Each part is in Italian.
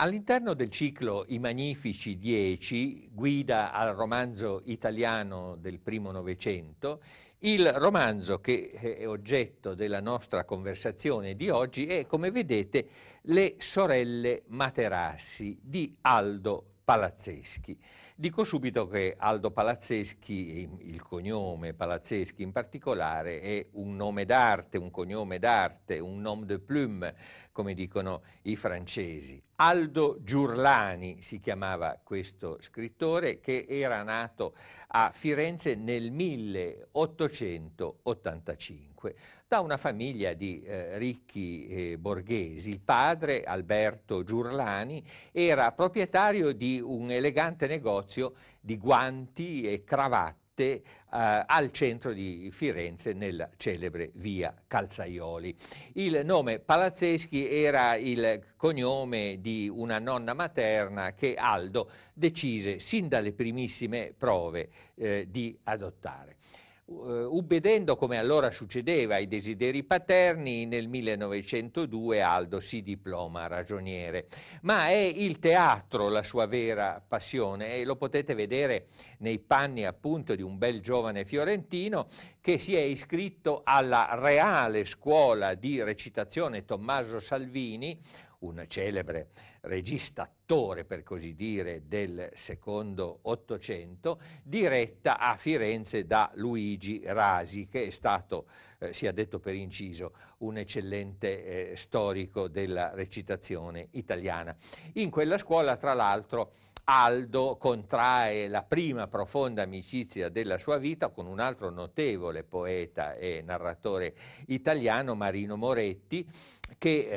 All'interno del ciclo I Magnifici Dieci, guida al romanzo italiano del primo Novecento, il romanzo che eh, è oggetto della nostra conversazione di oggi è, come vedete, Le sorelle Materassi di Aldo Palazzeschi. Dico subito che Aldo Palazzeschi, il cognome Palazzeschi in particolare, è un nome d'arte, un cognome d'arte, un nom de plume, come dicono i francesi. Aldo Giurlani si chiamava questo scrittore che era nato a Firenze nel 1885 da una famiglia di eh, ricchi eh, borghesi. Il padre, Alberto Giurlani, era proprietario di un elegante negozio negozio di guanti e cravatte eh, al centro di Firenze nella celebre via Calzaioli. Il nome Palazzeschi era il cognome di una nonna materna che Aldo decise sin dalle primissime prove eh, di adottare. Eh, ubbedendo come allora succedeva ai desideri paterni, nel 1902 Aldo si diploma ragioniere. Ma è il teatro la sua vera passione e lo potete vedere nei panni appunto di un bel giovane fiorentino che si è iscritto alla Reale Scuola di Recitazione Tommaso Salvini, un celebre regista, attore per così dire, del secondo Ottocento, diretta a Firenze da Luigi Rasi, che è stato, eh, sia detto per inciso, un eccellente eh, storico della recitazione italiana. In quella scuola, tra l'altro, Aldo contrae la prima profonda amicizia della sua vita con un altro notevole poeta e narratore italiano, Marino Moretti, che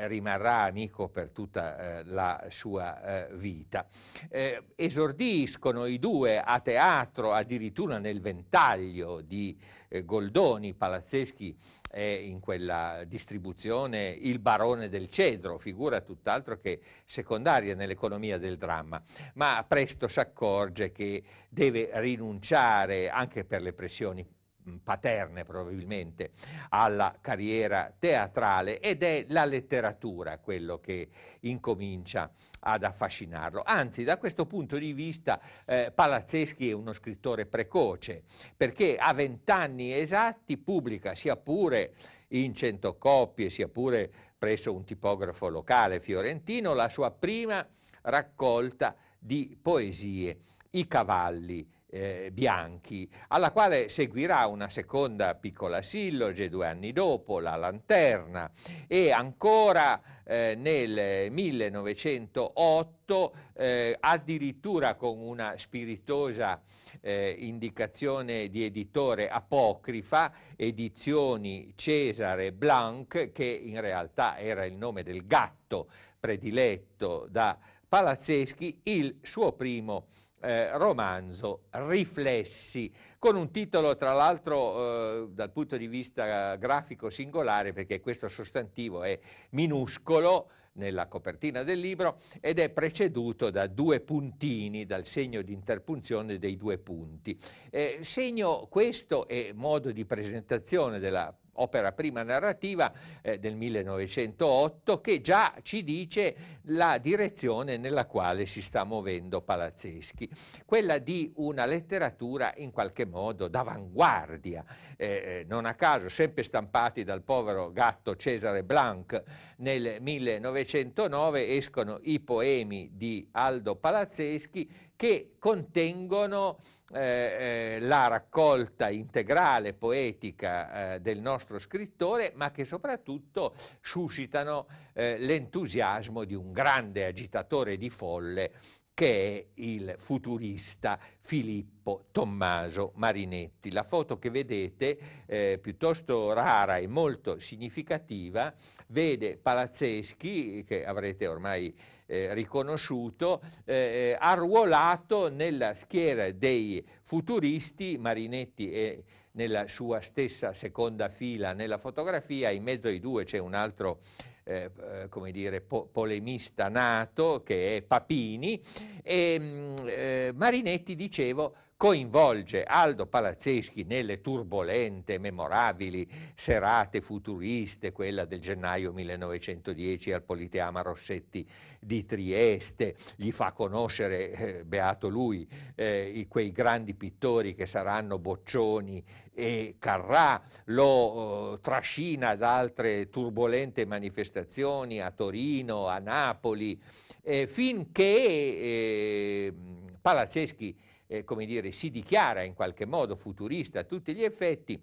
eh, rimarrà amico per tutta eh, la sua eh, vita. Eh, esordiscono i due a teatro, addirittura nel ventaglio di eh, Goldoni, Palazzeschi è in quella distribuzione il barone del cedro, figura tutt'altro che secondaria nell'economia del dramma, ma presto si accorge che deve rinunciare anche per le pressioni Mm, paterne probabilmente alla carriera teatrale ed è la letteratura quello che incomincia ad affascinarlo. Anzi, da questo punto di vista eh, Palazzeschi è uno scrittore precoce perché a vent'anni esatti pubblica sia pure in cento coppie, sia pure presso un tipografo locale fiorentino, la sua prima raccolta di poesie, I cavalli eh, bianchi, alla quale seguirà una seconda piccola silloge due anni dopo, La Lanterna, e ancora eh, nel 1908 eh, addirittura con una spiritosa eh, indicazione di editore apocrifa, Edizioni Cesare Blanc, che in realtà era il nome del gatto prediletto da Palazzeschi, il suo primo eh, romanzo Riflessi, con un titolo tra l'altro eh, dal punto di vista grafico singolare perché questo sostantivo è minuscolo nella copertina del libro ed è preceduto da due puntini, dal segno di interpunzione dei due punti. Eh, segno questo e modo di presentazione della opera prima narrativa eh, del 1908 che già ci dice la direzione nella quale si sta muovendo Palazzeschi, quella di una letteratura in qualche modo d'avanguardia, eh, eh non a caso sempre stampati dal povero gatto Cesare Blanc nel 1909 escono i poemi di Aldo Palazzeschi che contengono eh, eh, la raccolta integrale poetica eh, del nostro scrittore, ma che soprattutto suscitano eh, l'entusiasmo di un grande agitatore di folle che è il futurista Filippo Tommaso Marinetti. La foto che vedete, eh, piuttosto rara e molto significativa, vede Palazzeschi, che avrete ormai eh, riconosciuto, eh, eh arruolato nella schiera dei futuristi, Marinetti e nella sua stessa seconda fila nella fotografia, in mezzo ai due c'è un altro eh, eh come dire, po polemista nato che è Papini e mm, eh, Marinetti, dicevo, coinvolge Aldo Palazzeschi nelle turbolente, memorabili serate futuriste, quella del gennaio 1910 al Politeama Rossetti di Trieste, gli fa conoscere, eh, beato lui, eh, i, quei grandi pittori che saranno Boccioni e Carrà, lo eh, trascina ad altre turbolente manifestazioni a Torino, a Napoli, eh, finché eh, Palazzeschi eh, come dire, si dichiara in qualche modo futurista a tutti gli effetti,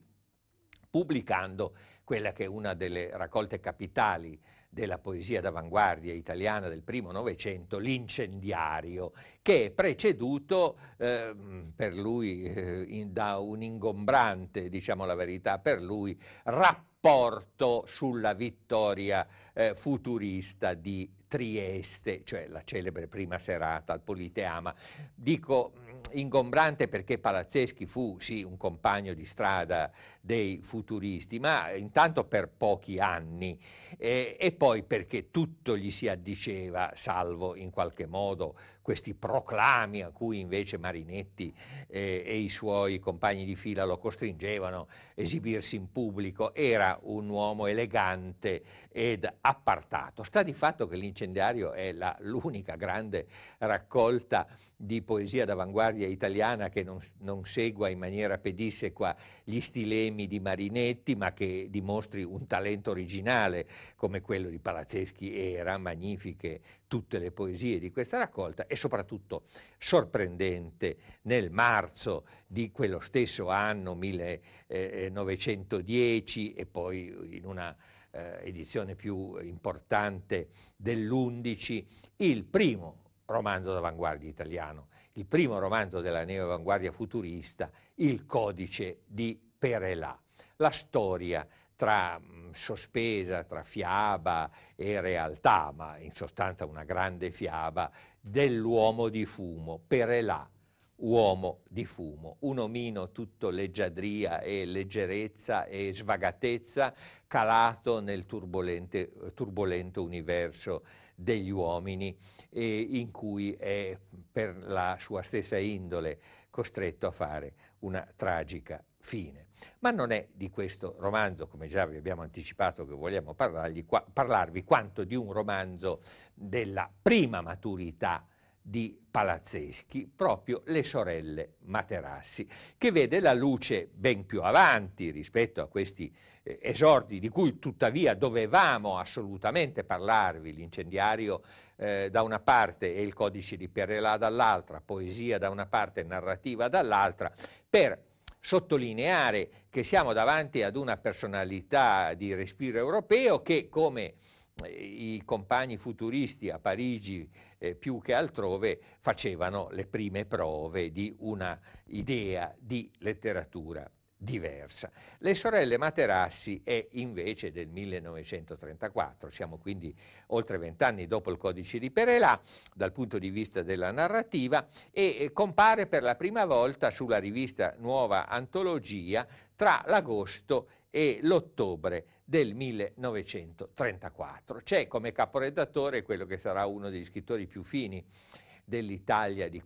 pubblicando quella che è una delle raccolte capitali della poesia d'avanguardia italiana del primo Novecento, L'incendiario, che è preceduto eh, per lui eh, in, da un ingombrante, diciamo la verità, per lui rapporto sulla vittoria eh, futurista di Trieste, cioè la celebre prima serata al Politeama. Dico ingombrante perché Palazzeschi fu sì un compagno di strada dei futuristi, ma intanto per pochi anni eh, e poi perché tutto gli si addiceva, salvo in qualche modo questi proclami a cui invece Marinetti eh, e i suoi compagni di fila lo costringevano, a esibirsi in pubblico, era un uomo elegante ed appartato. Sta di fatto che l'incendiario è l'unica grande raccolta di poesia d'avanguardia italiana che non, non segua in maniera pedissequa gli stilemi di Marinetti, ma che dimostri un talento originale come quello di Palazzeschi era, magnifiche tutte le poesie di questa raccolta e soprattutto sorprendente nel marzo di quello stesso anno 1910 eh, e poi in una eh, edizione più importante dell'11, il primo romanzo d'avanguardia italiano, il primo romanzo della neoavanguardia futurista, Il codice di Perelà, la storia tra mh, mm, sospesa, tra fiaba e realtà, ma in sostanza una grande fiaba dell'uomo di fumo, perelà, uomo di fumo, un omino tutto leggiadria e leggerezza e svagatezza calato nel turbolento universo degli uomini e in cui è per la sua stessa indole costretto a fare una tragica fine. Ma non è di questo romanzo, come già vi abbiamo anticipato, che vogliamo parlarvi, qua, parlarvi quanto di un romanzo della prima maturità di Palazzeschi, proprio Le sorelle Materassi, che vede la luce ben più avanti rispetto a questi eh, esordi di cui tuttavia dovevamo assolutamente parlarvi, l'incendiario eh, da una parte e il codice di Pierrelà dall'altra, poesia da una parte e narrativa dall'altra, per sottolineare che siamo davanti ad una personalità di respiro europeo che come eh, i compagni futuristi a Parigi eh, più che altrove facevano le prime prove di una idea di letteratura diversa. Le sorelle Materassi è invece del 1934, siamo quindi oltre vent'anni dopo il codice di Perelà dal punto di vista della narrativa e compare per la prima volta sulla rivista Nuova Antologia tra l'agosto e l'ottobre del 1934. C'è come caporedattore quello che sarà uno degli scrittori più fini dell'Italia di,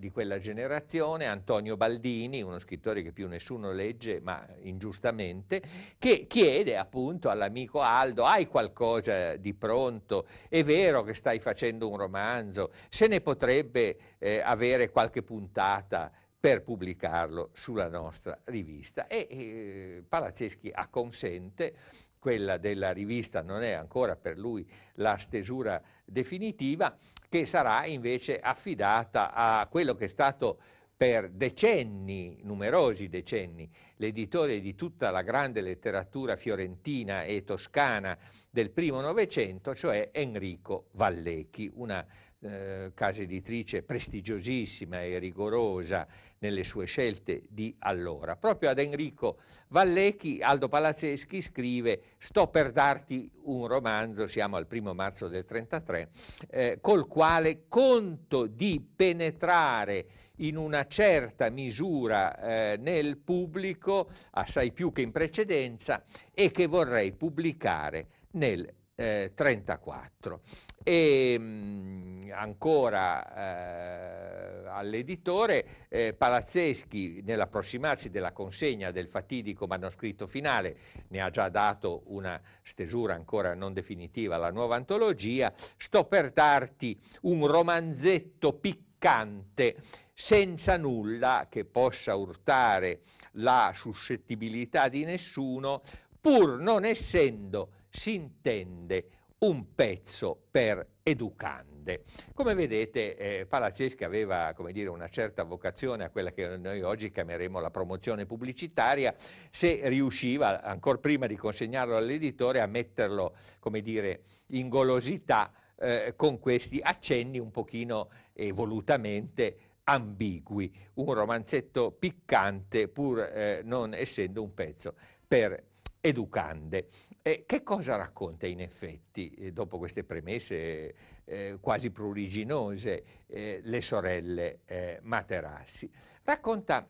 di, quella generazione, Antonio Baldini, uno scrittore che più nessuno legge, ma ingiustamente, che chiede appunto all'amico Aldo, hai qualcosa di pronto? È vero che stai facendo un romanzo? Se ne potrebbe eh, avere qualche puntata per pubblicarlo sulla nostra rivista. E eh, Palazzeschi acconsente, quella della rivista non è ancora per lui la stesura definitiva, che sarà invece affidata a quello che è stato per decenni, numerosi decenni, l'editore di tutta la grande letteratura fiorentina e toscana del primo Novecento, cioè Enrico Vallecchi, una eh, casa editrice prestigiosissima e rigorosa nelle sue scelte di allora. Proprio ad Enrico Vallecchi, Aldo Palazzeschi scrive «Sto per darti un romanzo, siamo al primo marzo del 33, eh, col quale conto di penetrare in una certa misura eh, nel pubblico, assai più che in precedenza, e che vorrei pubblicare nel eh, 34. E mh, ancora eh, all'editore eh, Palazzeschi nell'approssimarsi della consegna del fatidico manoscritto finale ne ha già dato una stesura ancora non definitiva alla nuova antologia, sto per darti un romanzetto piccante senza nulla che possa urtare la suscettibilità di nessuno, pur non essendo si intende un pezzo per educande. Come vedete eh, Palazzeschi aveva dire, una certa vocazione a quella che noi oggi chiameremo la promozione pubblicitaria, se riusciva, ancora prima di consegnarlo all'editore, a metterlo dire, in golosità eh, con questi accenni un pochino evolutamente ambigui, un romanzetto piccante pur eh, non essendo un pezzo per educande educande. Eh, che cosa racconta in effetti, eh, dopo queste premesse eh, quasi pruriginose, eh, le sorelle eh, Materassi? Racconta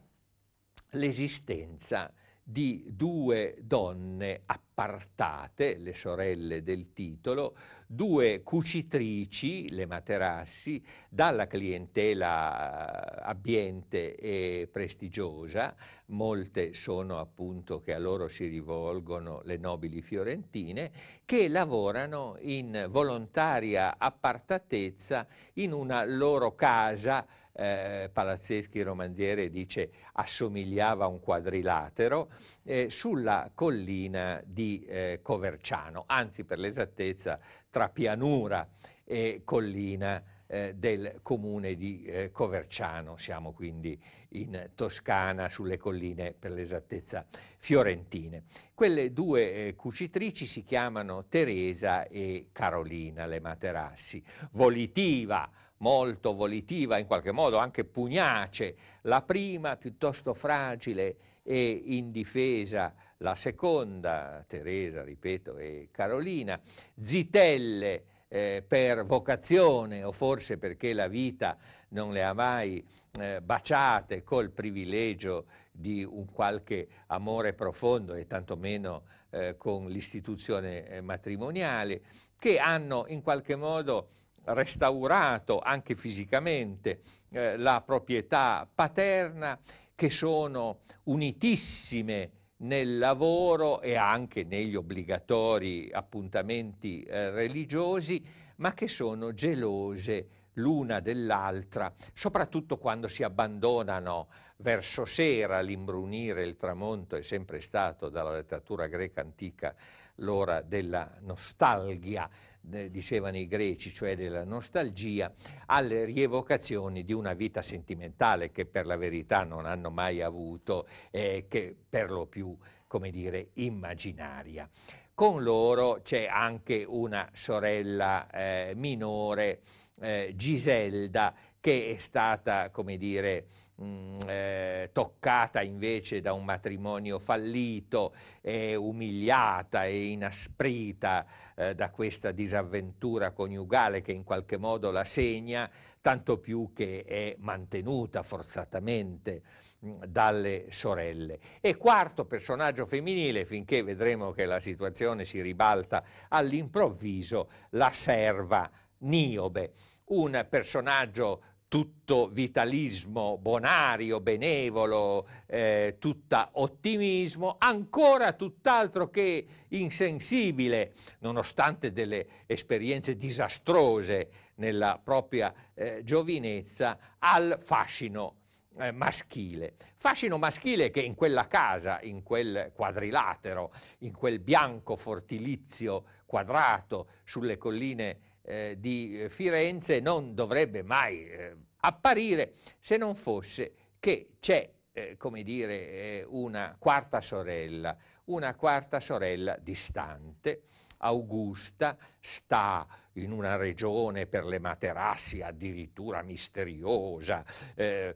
l'esistenza di due donne appartate, le sorelle del titolo, due cucitrici, le materassi, dalla clientela eh, abbiente e prestigiosa, molte sono appunto che a loro si rivolgono le nobili fiorentine, che lavorano in volontaria appartatezza in una loro casa eh, Palazzeschi Romandiere dice assomigliava a un quadrilatero, eh, sulla collina di eh, Coverciano, anzi per l'esattezza tra pianura e collina eh, del comune di eh, Coverciano, siamo quindi in Toscana sulle colline per l'esattezza fiorentine. Quelle due eh, cucitrici si chiamano Teresa e Carolina, le materassi, volitiva, molto volitiva, in qualche modo anche pugnace, la prima piuttosto fragile e indifesa, la seconda, Teresa, ripeto, e Carolina, zitelle eh, per vocazione o forse perché la vita non le ha mai eh, baciate col privilegio di un qualche amore profondo e tantomeno eh, con l'istituzione eh, matrimoniale, che hanno in qualche modo restaurato anche fisicamente eh, la proprietà paterna, che sono unitissime nel lavoro e anche negli obbligatori appuntamenti eh, religiosi, ma che sono gelose l'una dell'altra, soprattutto quando si abbandonano verso sera l'imbrunire, il tramonto è sempre stato dalla letteratura greca antica l'ora della nostalgia, eh, dicevano i greci, cioè della nostalgia, alle rievocazioni di una vita sentimentale che per la verità non hanno mai avuto, eh, che per lo più, come dire, immaginaria. Con loro c'è anche una sorella eh, minore, eh, Giselda, che è stata, come dire, mh, mm, eh, toccata invece da un matrimonio fallito e umiliata e inasprita eh, da questa disavventura coniugale che in qualche modo la segna, tanto più che è mantenuta forzatamente mm, dalle sorelle. E quarto personaggio femminile, finché vedremo che la situazione si ribalta all'improvviso, la serva Niobe, un personaggio tutto vitalismo bonario, benevolo, eh, tutta ottimismo, ancora tutt'altro che insensibile, nonostante delle esperienze disastrose nella propria eh, giovinezza, al fascino eh, maschile. Fascino maschile che in quella casa, in quel quadrilatero, in quel bianco fortilizio quadrato sulle colline eh, di eh, Firenze non dovrebbe mai eh, apparire se non fosse che c'è, eh, come dire, eh, una quarta sorella, una quarta sorella distante Augusta sta in una regione per le materassi addirittura misteriosa, eh,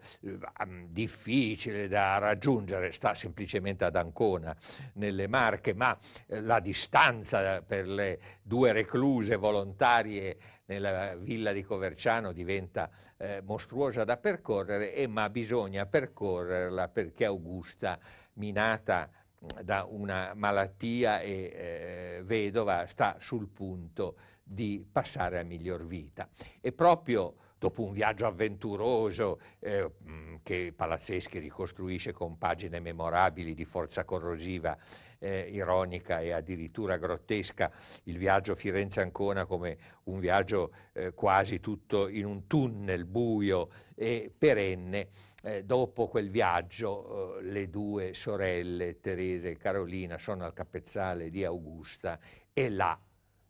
mm, difficile da raggiungere, sta semplicemente ad Ancona nelle Marche, ma eh, la distanza per le due recluse volontarie nella villa di Coverciano diventa eh, mostruosa da percorrere, e ma bisogna percorrerla perché Augusta minata da una malattia e eh, vedova sta sul punto di passare a miglior vita. E proprio dopo un viaggio avventuroso eh, che Palazzeschi ricostruisce con pagine memorabili di forza corrosiva, eh, ironica e addirittura grottesca, il viaggio Firenze-Ancona come un viaggio eh, quasi tutto in un tunnel buio e perenne, eh, dopo quel viaggio eh, le due sorelle, Teresa e Carolina, sono al capezzale di Augusta e là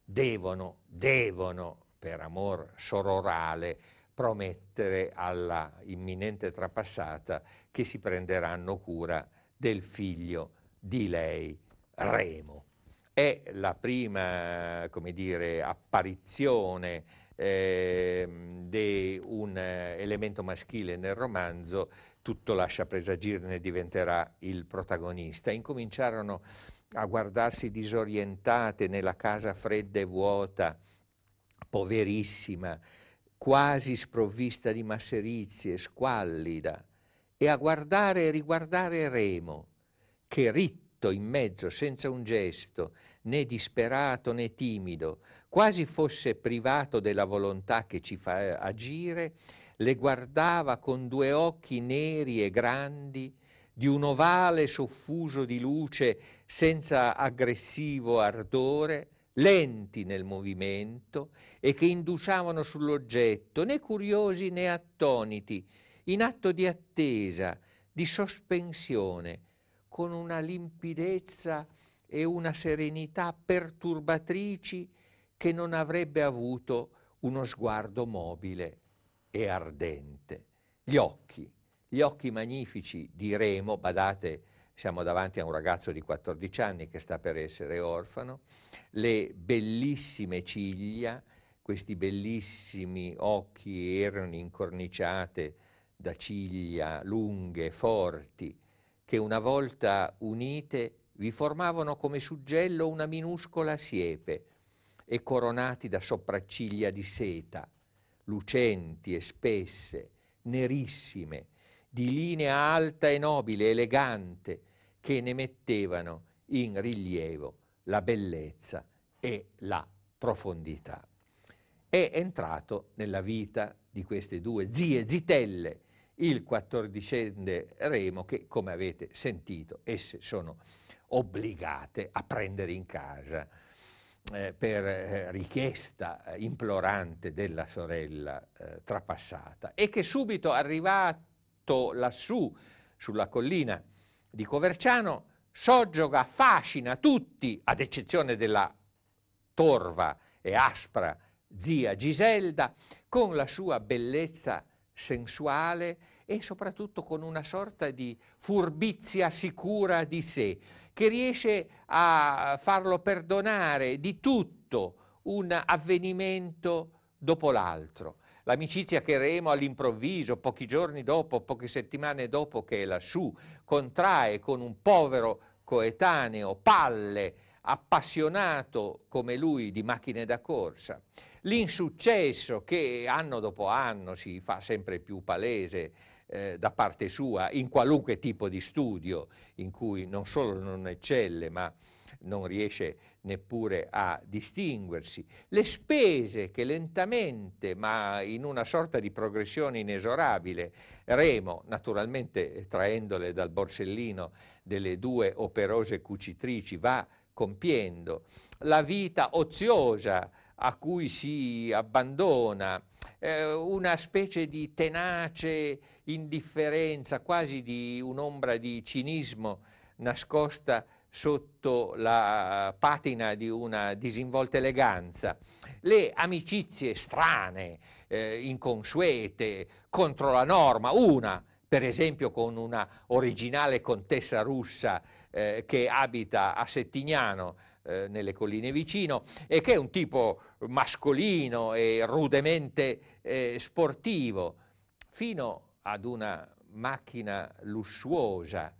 devono, devono, per amor sororale, promettere alla imminente trapassata che si prenderanno cura del figlio di lei, Remo. È la prima, come dire, apparizione eh, di un elemento maschile nel romanzo, tutto lascia presagirne diventerà il protagonista. Incominciarono a guardarsi disorientate nella casa fredda e vuota, poverissima, quasi sprovvista di masserizie, squallida, e a guardare e riguardare Remo, che ritto ritto in mezzo, senza un gesto, né disperato né timido, quasi fosse privato della volontà che ci fa eh, agire, le guardava con due occhi neri e grandi, di un ovale soffuso di luce senza aggressivo ardore, lenti nel movimento e che inducevano sull'oggetto, né curiosi né attoniti, in atto di attesa, di sospensione, con una limpidezza e una serenità perturbatrici che non avrebbe avuto uno sguardo mobile e ardente. Gli occhi, gli occhi magnifici di Remo, badate, siamo davanti a un ragazzo di 14 anni che sta per essere orfano, le bellissime ciglia, questi bellissimi occhi erano incorniciate da ciglia lunghe, forti, che una volta unite vi formavano come suggello una minuscola siepe e coronati da sopracciglia di seta, lucenti e spesse, nerissime, di linea alta e nobile, elegante, che ne mettevano in rilievo la bellezza e la profondità. È entrato nella vita di queste due zie, zitelle, il quattordicenne remo che, come avete sentito, esse sono obbligate a prendere in casa eh, per eh, richiesta eh, implorante della sorella eh, trapassata e che subito arrivato lassù sulla collina di Coverciano soggioga, fascina tutti, ad eccezione della torva e aspra zia Giselda, con la sua bellezza sensuale e soprattutto con una sorta di furbizia sicura di sé, che riesce a farlo perdonare di tutto un avvenimento dopo l'altro. L'amicizia che Remo all'improvviso, pochi giorni dopo, poche settimane dopo che è lassù, contrae con un povero coetaneo, palle, appassionato come lui di macchine da corsa. L'insuccesso che anno dopo anno si fa sempre più palese eh, da parte sua in qualunque tipo di studio in cui non solo non eccelle ma non riesce neppure a distinguersi, le spese che lentamente, ma in una sorta di progressione inesorabile, Remo, naturalmente traendole dal borsellino delle due operose cucitrici, va compiendo, la vita oziosa a cui si abbandona eh, una specie di tenace indifferenza, quasi di un'ombra di cinismo nascosta sotto la patina di una disinvolta eleganza. Le amicizie strane, eh, inconsuete, contro la norma, una per esempio con una originale contessa russa eh, che abita a Settignano, eh, nelle colline vicino e che è un tipo mascolino e rudemente eh, sportivo, fino ad una macchina lussuosa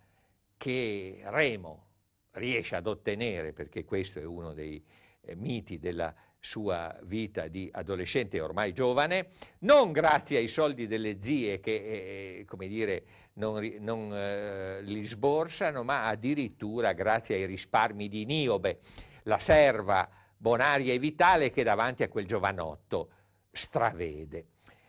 che Remo riesce ad ottenere, perché questo è uno dei eh, miti della sua vita di adolescente ormai giovane, non grazie ai soldi delle zie che, eh, eh come dire, non, non eh, li sborsano, ma addirittura grazie ai risparmi di Niobe, la serva bonaria e vitale che davanti a quel giovanotto stravede.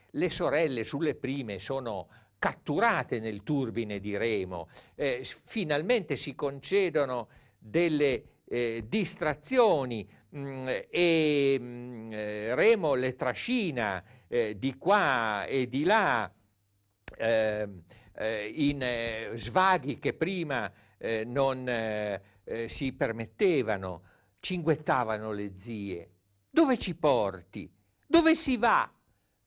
Le sorelle sulle prime sono catturate nel turbine di Remo, eh, finalmente si concedono delle eh, distrazioni, Mm, e mm, eh, Remo le trascina eh, di qua e di là ehm, eh, in svaghi che prima non si permettevano, cinguettavano le zie. Dove ci porti? Dove si va?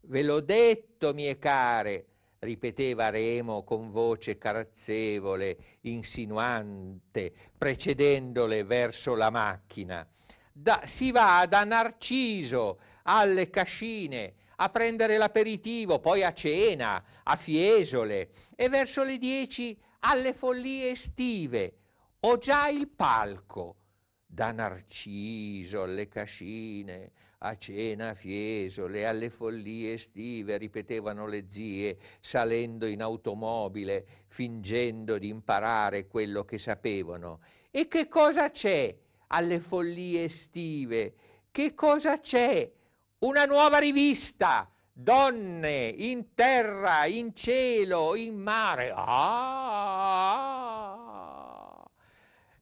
Ve l'ho detto, mie care, ripeteva Remo con voce carazzevole, insinuante, precedendole verso la macchina da, si va da Narciso alle Cascine a prendere l'aperitivo, poi a cena, a Fiesole e verso le 10 alle follie estive. Ho già il palco da Narciso alle Cascine, a cena a Fiesole, alle follie estive, ripetevano le zie, salendo in automobile, fingendo di imparare quello che sapevano. E che cosa c'è? alle follie estive. Che cosa c'è? Una nuova rivista, donne in terra, in cielo, in mare. Ah!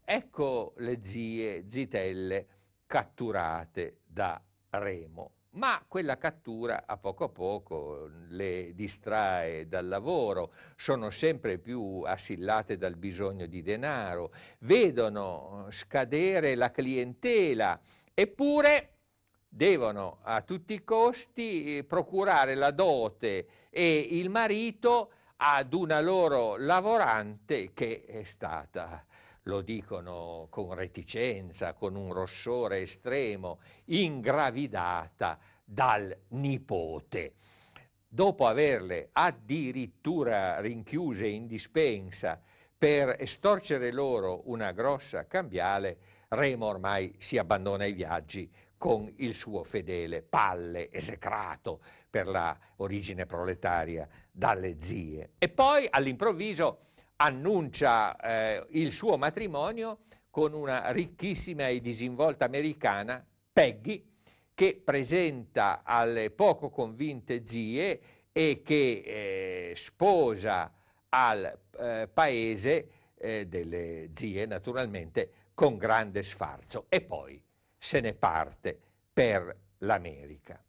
Ecco le zie zitelle catturate da Remo ma quella cattura a poco a poco le distrae dal lavoro, sono sempre più assillate dal bisogno di denaro, vedono scadere la clientela, eppure devono a tutti i costi procurare la dote e il marito ad una loro lavorante che è stata lo dicono con reticenza, con un rossore estremo, ingravidata dal nipote. Dopo averle addirittura rinchiuse in dispensa per estorcere loro una grossa cambiale, Remo ormai si abbandona ai viaggi con il suo fedele palle esecrato per la origine proletaria dalle zie. E poi all'improvviso annuncia eh, il suo matrimonio con una ricchissima e disinvolta americana, Peggy, che presenta alle poco convinte zie e che eh, sposa al eh, paese eh, delle zie, naturalmente, con grande sfarzo. E poi se ne parte per l'America.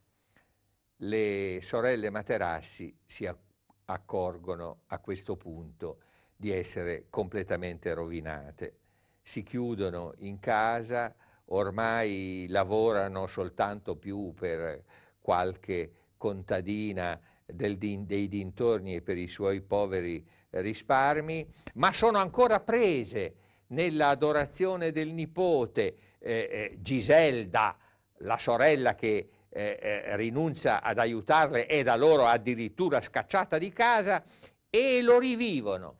Le sorelle Materassi si accorgono a questo punto di essere completamente rovinate. Si chiudono in casa, ormai lavorano soltanto più per qualche contadina del, dei dintorni e per i suoi poveri risparmi, ma sono ancora prese nell'adorazione del nipote eh, eh, Giselda, la sorella che eh, eh rinuncia ad aiutarle è da loro addirittura scacciata di casa e lo rivivono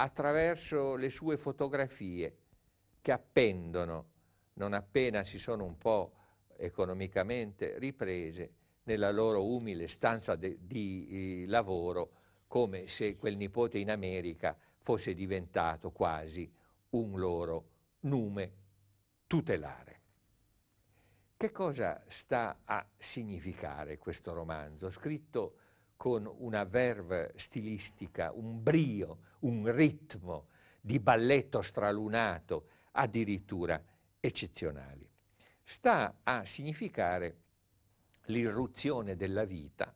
attraverso le sue fotografie che appendono non appena si sono un po' economicamente riprese nella loro umile stanza di eh, lavoro come se quel nipote in America fosse diventato quasi un loro nume tutelare. Che cosa sta a significare questo romanzo, scritto con una verve stilistica, un brio, un ritmo di balletto stralunato, addirittura eccezionali. Sta a significare l'irruzione della vita,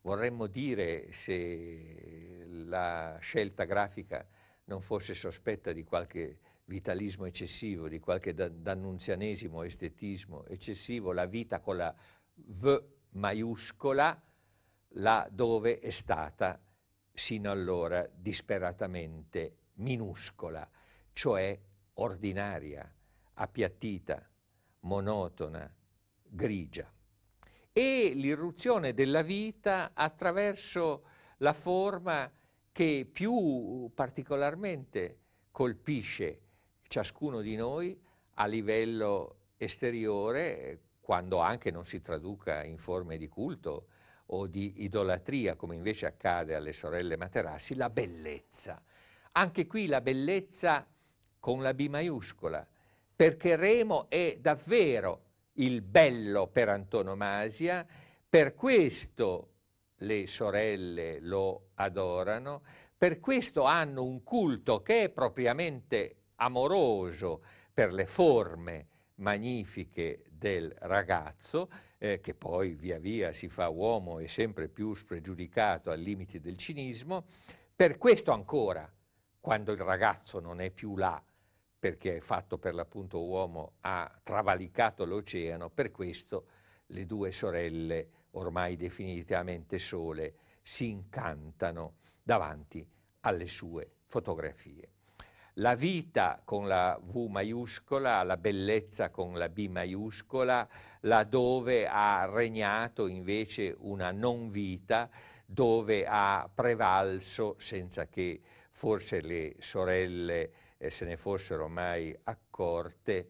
vorremmo dire se la scelta grafica non fosse sospetta di qualche vitalismo eccessivo, di qualche dannunzianesimo, estetismo eccessivo, la vita con la V maiuscola, là dove è stata sino allora disperatamente minuscola, cioè ordinaria, appiattita, monotona, grigia. E l'irruzione della vita attraverso la forma che più particolarmente colpisce ciascuno di noi a livello esteriore, quando anche non si traduca in forme di culto, o di idolatria, come invece accade alle sorelle Materassi, la bellezza. Anche qui la bellezza con la B maiuscola, perché Remo è davvero il bello per antonomasia, per questo le sorelle lo adorano, per questo hanno un culto che è propriamente amoroso per le forme magnifiche del ragazzo, eh, che poi via via si fa uomo e sempre più spregiudicato al limite del cinismo, per questo ancora, quando il ragazzo non è più là, perché è fatto per l'appunto uomo, ha travalicato l'oceano, per questo le due sorelle, ormai definitivamente sole, si incantano davanti alle sue fotografie la vita con la V maiuscola, la bellezza con la B maiuscola, laddove ha regnato invece una non vita, dove ha prevalso, senza che forse le sorelle eh, se ne fossero mai accorte,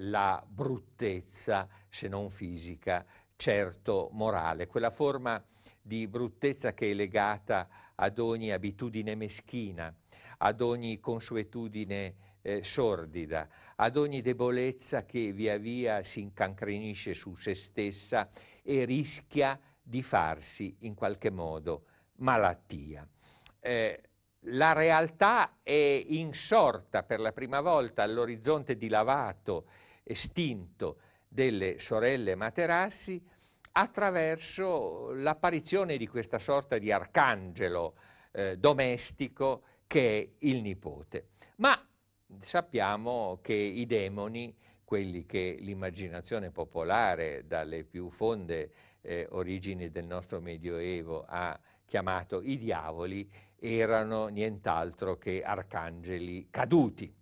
la bruttezza, se non fisica, certo morale, quella forma di bruttezza che è legata ad ogni abitudine meschina, ad ogni consuetudine eh, sordida, ad ogni debolezza che via via si incancrenisce su se stessa e rischia di farsi in qualche modo malattia. Eh, la realtà è insorta per la prima volta all'orizzonte dilavato, estinto delle sorelle Materassi attraverso l'apparizione di questa sorta di arcangelo eh, domestico che è il nipote. Ma sappiamo che i demoni, quelli che l'immaginazione popolare dalle più fonde eh, origini del nostro Medioevo ha chiamato i diavoli, erano nient'altro che arcangeli caduti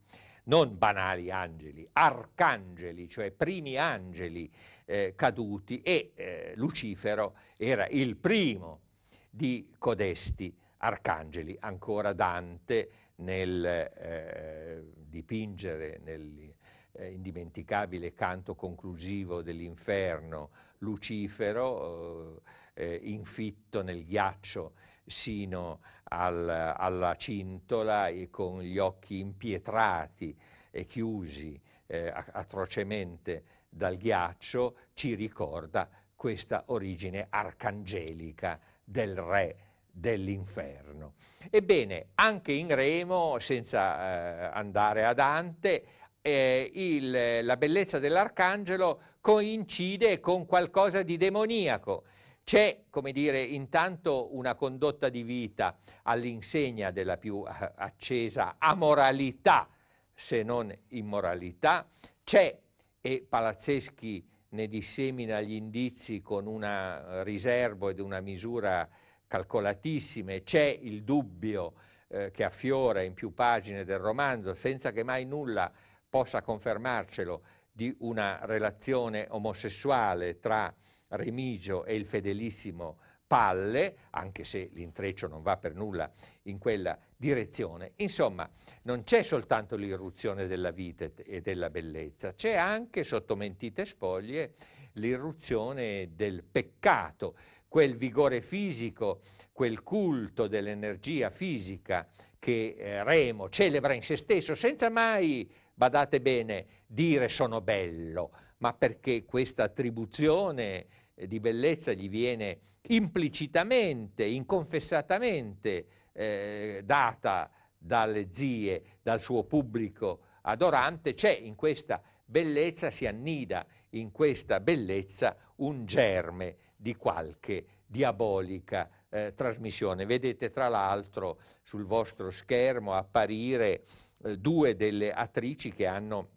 non banali angeli, arcangeli, cioè primi angeli eh, caduti e eh, Lucifero era il primo di codesti arcangeli, ancora Dante nel eh, dipingere nell'indimenticabile eh, canto conclusivo dell'inferno Lucifero, eh, eh, infitto nel ghiaccio sino al, alla cintola e con gli occhi impietrati e chiusi eh, atrocemente dal ghiaccio, ci ricorda questa origine arcangelica del re dell'inferno. Ebbene, anche in Remo, senza eh, andare a Dante, eh, il, la bellezza dell'arcangelo coincide con qualcosa di demoniaco. C'è, come dire, intanto una condotta di vita all'insegna della più eh, accesa amoralità, se non immoralità, c'è, e Palazzeschi ne dissemina gli indizi con una riservo ed una misura calcolatissime, c'è il dubbio eh, che affiora in più pagine del romanzo, senza che mai nulla possa confermarcelo, di una relazione omosessuale tra Remigio e il fedelissimo Palle, anche se l'intreccio non va per nulla in quella direzione. Insomma, non c'è soltanto l'irruzione della vita e della bellezza, c'è anche, sotto mentite spoglie, l'irruzione del peccato, quel vigore fisico, quel culto dell'energia fisica che eh, Remo celebra in se stesso, senza mai, badate bene, dire sono bello, ma perché questa attribuzione eh, di bellezza gli viene implicitamente, inconfessatamente eh, data dalle zie, dal suo pubblico adorante, c'è in questa bellezza, si annida in questa bellezza un germe di qualche diabolica eh, trasmissione. Vedete tra l'altro sul vostro schermo apparire eh, due delle attrici che hanno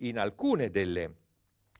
in alcune delle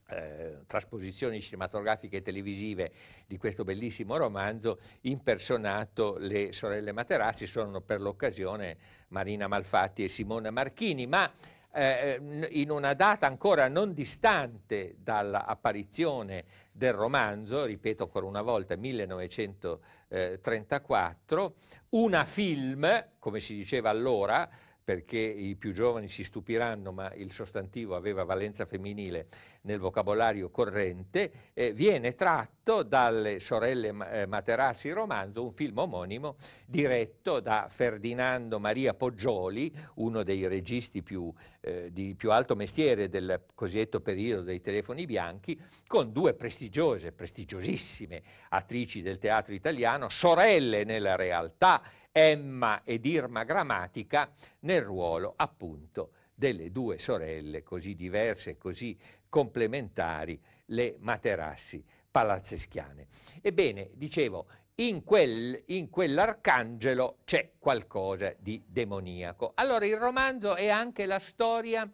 eh, trasposizioni cinematografiche e televisive di questo bellissimo romanzo impersonato le sorelle Materazzi, sono per l'occasione Marina Malfatti e Simona Marchini, ma eh, eh, in una data ancora non distante dall'apparizione del romanzo, ripeto ancora una volta, 1934, una film, come si diceva allora, perché i più giovani si stupiranno, ma il sostantivo aveva valenza femminile nel vocabolario corrente, eh, viene tratto dalle sorelle eh, Materassi romanzo, un film omonimo diretto da Ferdinando Maria Poggioli, uno dei registi più, eh, di più alto mestiere del cosiddetto periodo dei telefoni bianchi, con due prestigiose, prestigiosissime attrici del teatro italiano, sorelle nella realtà Emma ed Irma Grammatica nel ruolo appunto delle due sorelle così diverse e così complementari, le materassi palazzeschiane. Ebbene, dicevo, in, quel, in quell'arcangelo c'è qualcosa di demoniaco. Allora il romanzo è anche la storia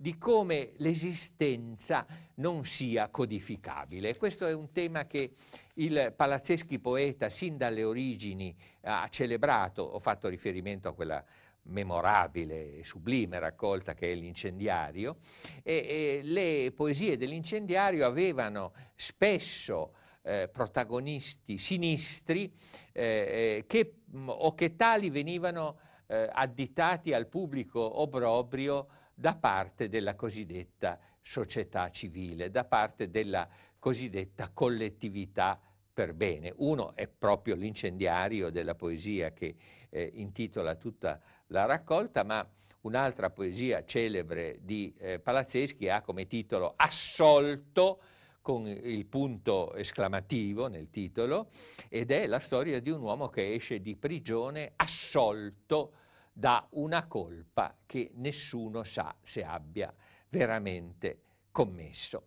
di come l'esistenza non sia codificabile. Questo è un tema che il Palazzeschi poeta sin dalle origini ha celebrato, ho fatto riferimento a quella memorabile e sublime raccolta che è l'incendiario, e, e le poesie dell'incendiario avevano spesso eh, protagonisti sinistri eh, eh che, o che tali venivano eh, additati al pubblico obrobrio da parte della cosiddetta società civile, da parte della cosiddetta collettività per bene. Uno è proprio l'incendiario della poesia che eh, intitola tutta la raccolta, ma un'altra poesia celebre di eh, Palazzeschi ha come titolo Assolto, con il punto esclamativo nel titolo, ed è la storia di un uomo che esce di prigione assolto da una colpa che nessuno sa se abbia veramente commesso.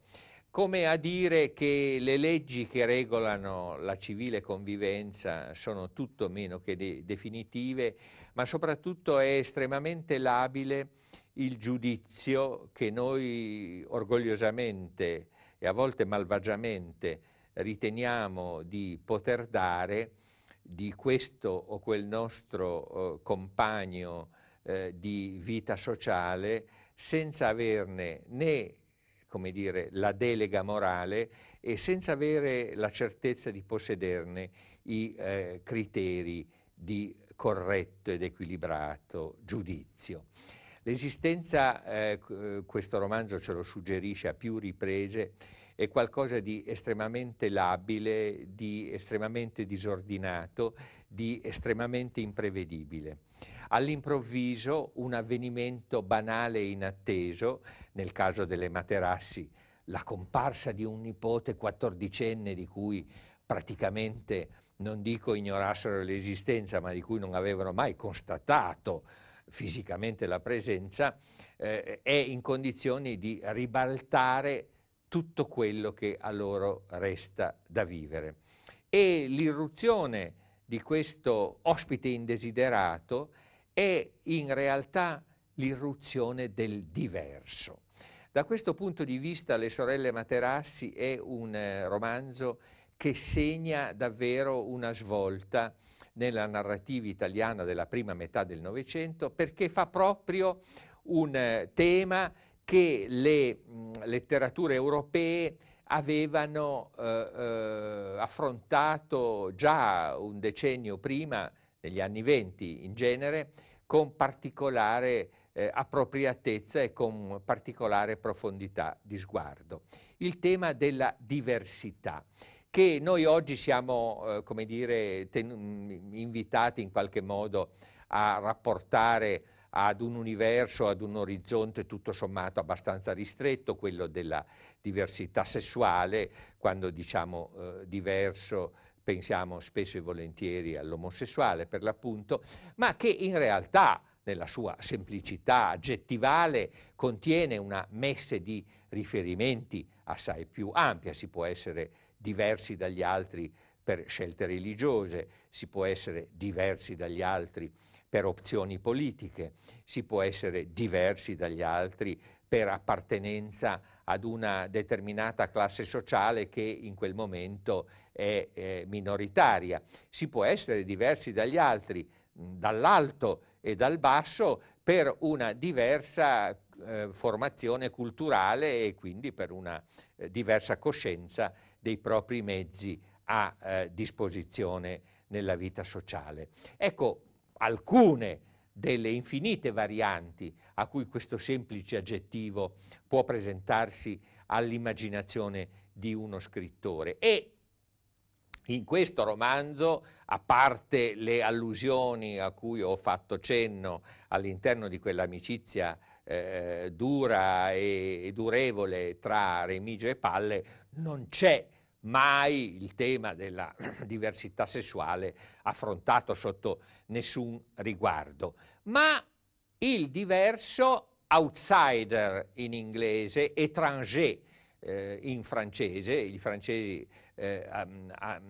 Come a dire che le leggi che regolano la civile convivenza sono tutto meno che de definitive, ma soprattutto è estremamente labile il giudizio che noi orgogliosamente e a volte malvagiamente riteniamo di poter dare di questo o quel nostro eh, compagno eh, di vita sociale senza averne né come dire, la delega morale e senza avere la certezza di possederne i eh, criteri di corretto ed equilibrato giudizio. L'esistenza, eh, eh, questo romanzo ce lo suggerisce a più riprese, è qualcosa di estremamente labile, di estremamente disordinato, di estremamente imprevedibile. All'improvviso un avvenimento banale e inatteso, nel caso delle materassi, la comparsa di un nipote quattordicenne di cui praticamente non dico ignorassero l'esistenza, ma di cui non avevano mai constatato fisicamente la presenza, eh, è in condizioni di ribaltare tutto quello che a loro resta da vivere. E l'irruzione di questo ospite indesiderato è in realtà l'irruzione del diverso. Da questo punto di vista Le sorelle Materassi è un eh, romanzo che segna davvero una svolta nella narrativa italiana della prima metà del Novecento perché fa proprio un eh, tema che le letterature europee avevano eh, eh, affrontato già un decennio prima, negli anni venti in genere, con particolare eh, appropriatezza e con particolare profondità di sguardo. Il tema della diversità, che noi oggi siamo, eh, come dire, invitati in qualche modo a rapportare ad un universo, ad un orizzonte tutto sommato abbastanza ristretto, quello della diversità sessuale, quando diciamo eh, diverso pensiamo spesso e volentieri all'omosessuale per l'appunto, ma che in realtà nella sua semplicità aggettivale contiene una messe di riferimenti assai più ampia, si può essere diversi dagli altri per scelte religiose, si può essere diversi dagli altri per opzioni politiche, si può essere diversi dagli altri per appartenenza ad una determinata classe sociale che in quel momento è eh, minoritaria, si può essere diversi dagli altri, mm, dall'alto e dal basso, per una diversa eh, formazione culturale e quindi per una eh, diversa coscienza dei propri mezzi a eh, disposizione nella vita sociale. Ecco, alcune delle infinite varianti a cui questo semplice aggettivo può presentarsi all'immaginazione di uno scrittore. E in questo romanzo, a parte le allusioni a cui ho fatto cenno all'interno di quell'amicizia eh, dura e, e durevole tra Remigio e Palle, non c'è mai il tema della diversità sessuale affrontato sotto nessun riguardo, ma il diverso outsider in inglese, étranger eh, in francese, i francesi eh,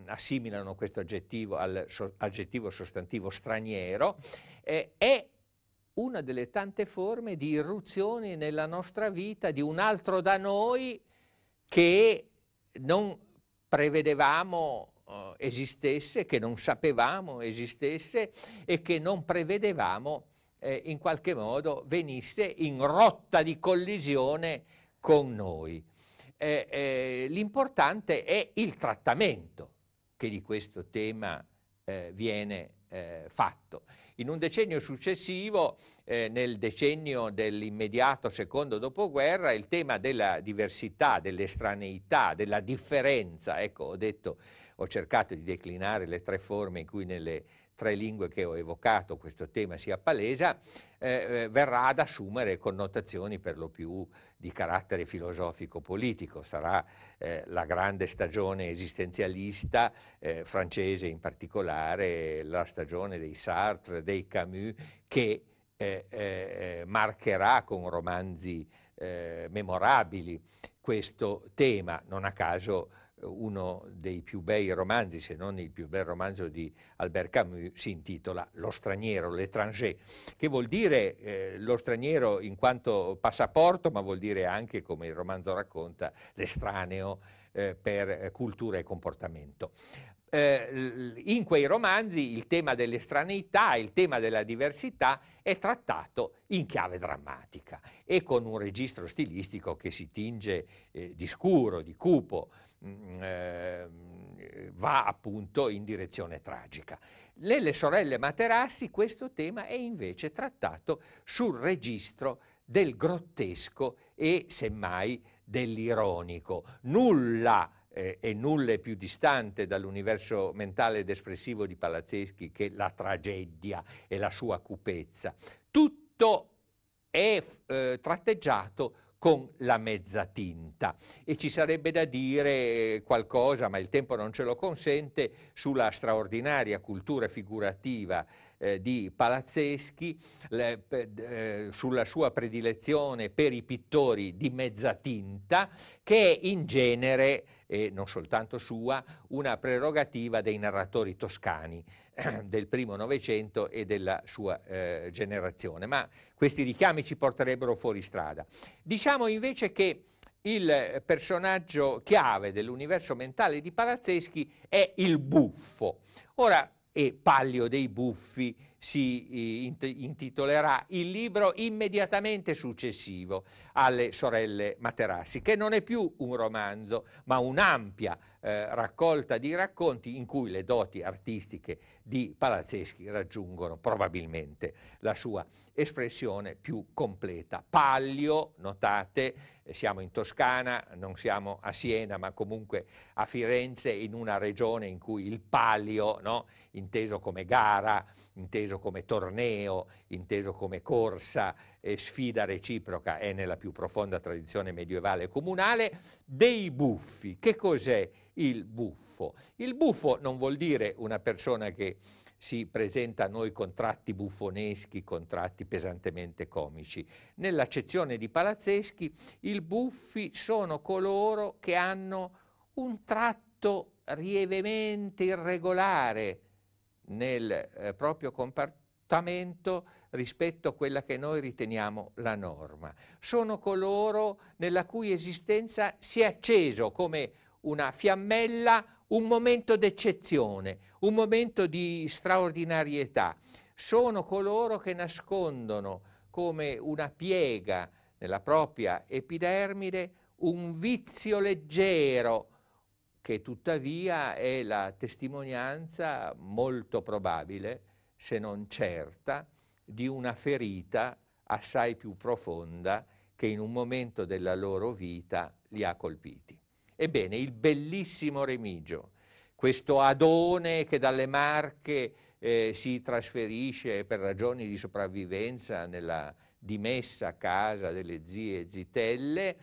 assimilano questo aggettivo al so, aggettivo sostantivo straniero, eh, è una delle tante forme di irruzione nella nostra vita di un altro da noi che non prevedevamo eh, esistesse, che non sapevamo esistesse e che non prevedevamo eh, in qualche modo venisse in rotta di collisione con noi. Eh, eh, l'importante è il trattamento che di questo tema eh, viene eh, fatto. In un decennio successivo, eh, nel decennio dell'immediato secondo dopoguerra, il tema della diversità, dell'estraneità, della differenza, ecco ho detto, ho cercato di declinare le tre forme in cui nelle tre lingue che ho evocato questo tema si appalesa, eh, eh, verrà ad assumere connotazioni per lo più di carattere filosofico-politico. Sarà eh, la grande stagione esistenzialista eh, francese in particolare, la stagione dei Sartre, dei Camus, che eh, eh, marcherà con romanzi memorabili questo tema, non a caso uno dei più bei romanzi, se non il più bel romanzo di Albert Camus, si intitola Lo straniero, l'étranger, che vuol dire eh, lo straniero in quanto passaporto, ma vuol dire anche, come il romanzo racconta, l'estraneo eh, per eh, cultura e comportamento. Eh, in quei romanzi il tema dell'estraneità, il tema della diversità è trattato in chiave drammatica e con un registro stilistico che si tinge eh, di scuro, di cupo, eh, va appunto in direzione tragica. Nelle sorelle Materassi questo tema è invece trattato sul registro del grottesco e semmai dell'ironico. Nulla eh, e nulla è più distante dall'universo mentale ed espressivo di Palazzeschi che la tragedia e la sua cupezza. Tutto è eh, tratteggiato con la mezzatinta. E ci sarebbe da dire eh, qualcosa, ma il tempo non ce lo consente, sulla straordinaria cultura figurativa eh, di Palazzeschi le, eh, sulla sua predilezione per i pittori di mezzatinta, che è in genere, e non soltanto sua, una prerogativa dei narratori toscani del primo Novecento e della sua eh, generazione. Ma questi richiami ci porterebbero fuori strada. Diciamo invece che il personaggio chiave dell'universo mentale di Palazzeschi è il buffo. Ora, e Pallio dei Buffi si intitolerà il libro immediatamente successivo alle sorelle Materassi, che non è più un romanzo, ma un'ampia eh, raccolta di racconti in cui le doti artistiche di Palazzeschi raggiungono probabilmente la sua espressione più completa. Pallio, notate, siamo in Toscana, non siamo a Siena, ma comunque a Firenze, in una regione in cui il palio, no, inteso come gara, inteso inteso come torneo, inteso come corsa e sfida reciproca, è nella più profonda tradizione medievale comunale, dei buffi. Che cos'è il buffo? Il buffo non vuol dire una persona che si presenta a noi contratti buffoneschi, contratti pesantemente comici. Nell'accezione di palazzeschi, i buffi sono coloro che hanno un tratto lievemente irregolare nel eh, proprio comportamento rispetto a quella che noi riteniamo la norma. Sono coloro nella cui esistenza si è acceso come una fiammella un momento d'eccezione, un momento di straordinarietà. Sono coloro che nascondono come una piega nella propria epidermide un vizio leggero, che tuttavia è la testimonianza molto probabile, se non certa, di una ferita assai più profonda che in un momento della loro vita li ha colpiti. Ebbene, il bellissimo Remigio, questo Adone che dalle Marche eh, si trasferisce per ragioni di sopravvivenza nella dimessa casa delle zie Zitelle,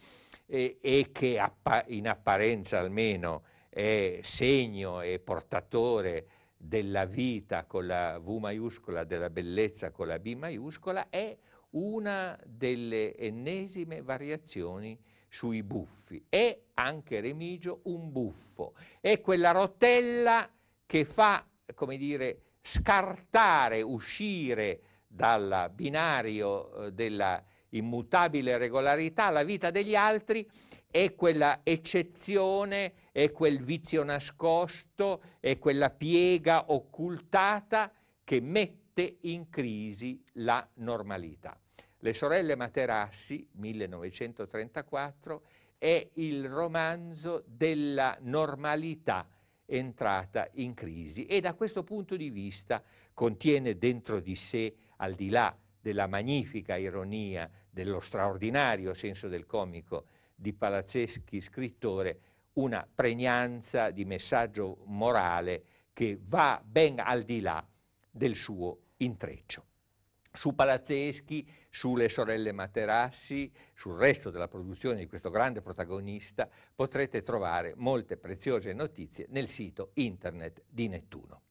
e, e che appa in apparenza almeno è segno e portatore della vita con la V maiuscola, della bellezza con la B maiuscola, è una delle ennesime variazioni sui buffi. È anche Remigio un buffo, è quella rotella che fa, come dire, scartare, uscire dal binario eh, della immutabile regolarità la vita degli altri è quella eccezione, è quel vizio nascosto, è quella piega occultata che mette in crisi la normalità. Le sorelle Materassi, 1934, è il romanzo della normalità entrata in crisi e da questo punto di vista contiene dentro di sé, al di là della magnifica ironia, dello straordinario senso del comico di Palazzeschi scrittore, una pregnanza di messaggio morale che va ben al di là del suo intreccio. Su Palazzeschi, sulle sorelle Materassi, sul resto della produzione di questo grande protagonista potrete trovare molte preziose notizie nel sito internet di Nettuno.